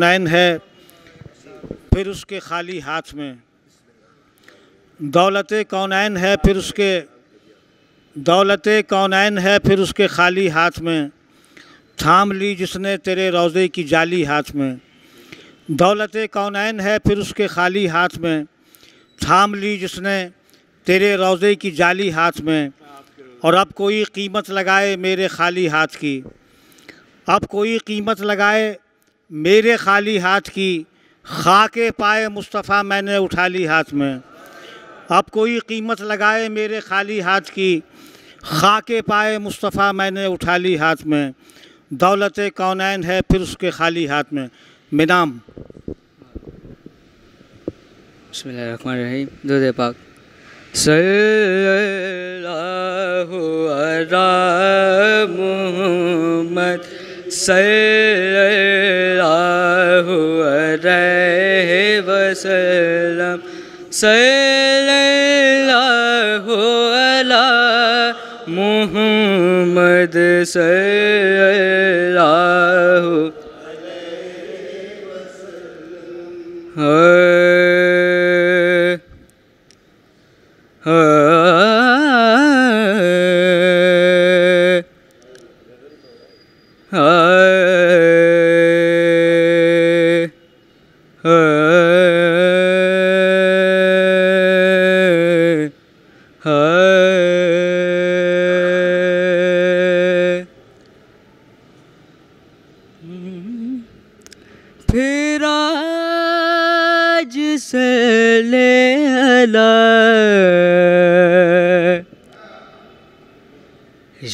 नैन है फिर उसके खाली हाथ में दौलत कौनैन है फिर उसके दौलत कौनैन है फिर उसके खाली हाथ में थाम ली जिसने तेरे रोज़े की जाली हाथ में दौलत कौनैन है फिर उसके खाली हाथ में थाम ली जिसने तेरे रोज़े की जाली हाथ में और अब कोई कीमत लगाए मेरे खाली हाथ की अब कोई कीमत लगाए मेरे खाली हाथ की के पाए मुस्तफ़ा मैंने उठा ली हाथ में अब कोई कीमत लगाए मेरे खाली हाथ की के पाए मुस्तफ़ा मैंने उठा ली हाथ में दौलत कौनैन है फिर उसके खाली हाथ में मिनाम बसमीम दूध पाक सल्लल्लाहु अलैहि मोहम्मद सल्लल्लाहु अलैहि वसल्लम सल्लल्लाहु अला मुहम्मद सल्लल्लाहु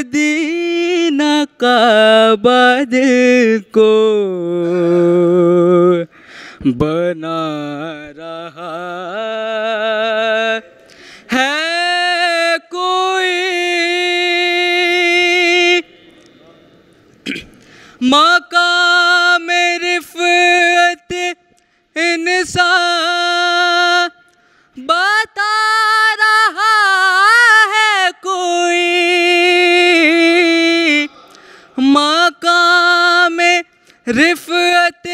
मदीना का बदल को बना रहा है कोई माँ का मकाम रिफत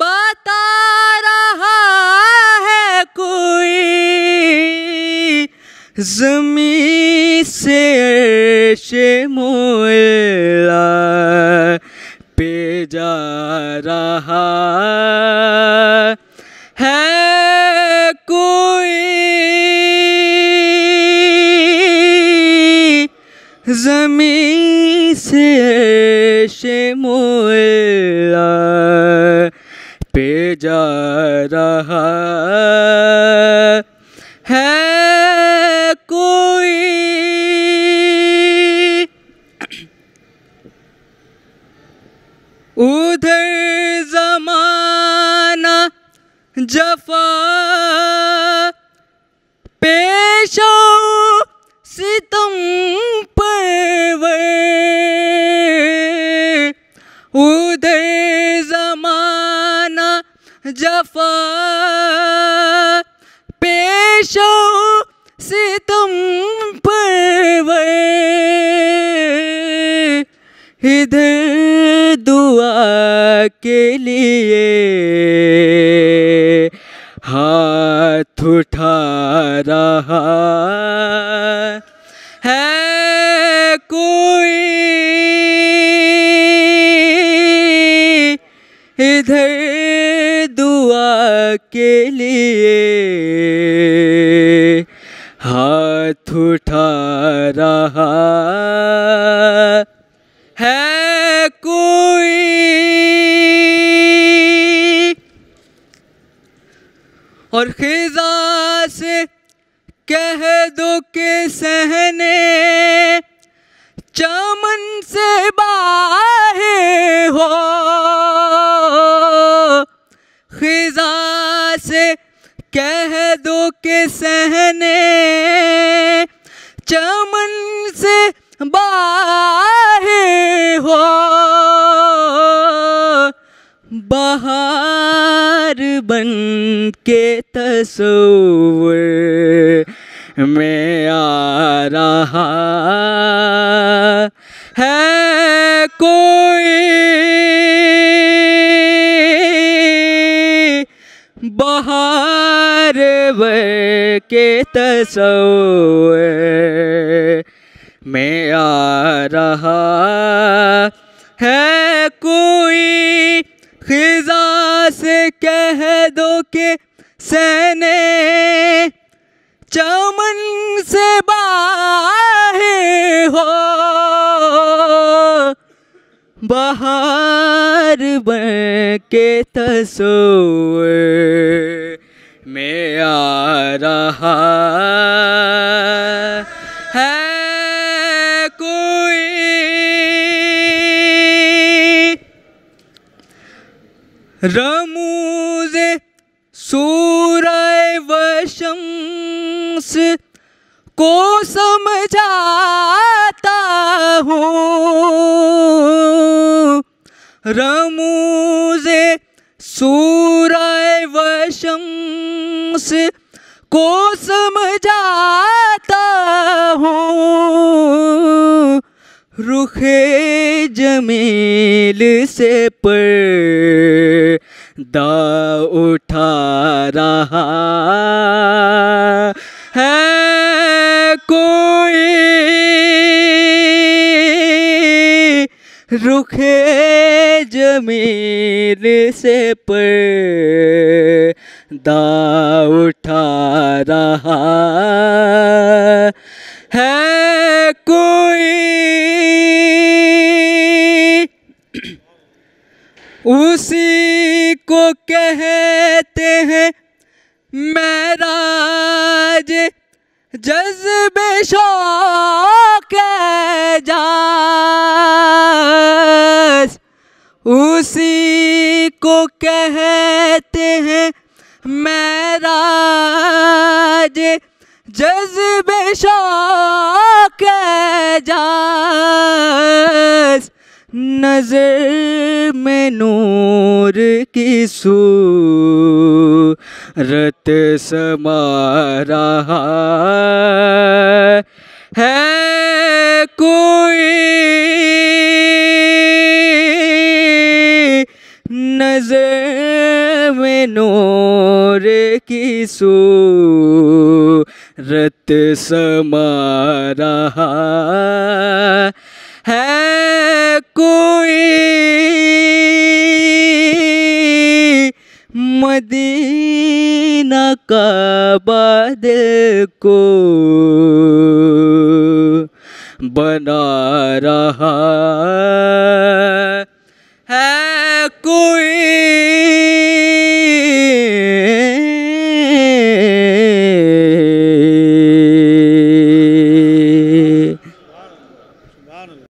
बता रहा है कोई जमी से शे मोला पे जा रहा है कोई उधर जमाना जफा जफा पेशो से तुम परवर इधर दुआ के लिए कह दो के सहने चमन से बाहे हो खिजा से कह दो के सहने चमन से बाहे हो बहार बन के तस्वीर में आ रहा है कोई बाहर के तस्वर में आ रहा है बहार बन के तस्वर में आ रहा है कोई रमूज सूरय वशंस को समझा हूँ रमूजे सूरय वशंस को समझाता हूँ रुखे जमील से पर दा उठा रहा रुखे जमीन से पर दा उठा रहा है कोई उसी को कहते हैं मेरा जज्बे शाह उसी को कहते हैं महराज जज्बे शौक जास नजर में नूर की सूरत समा रहा चित समा है कोई मदीना का बादल को बना रहा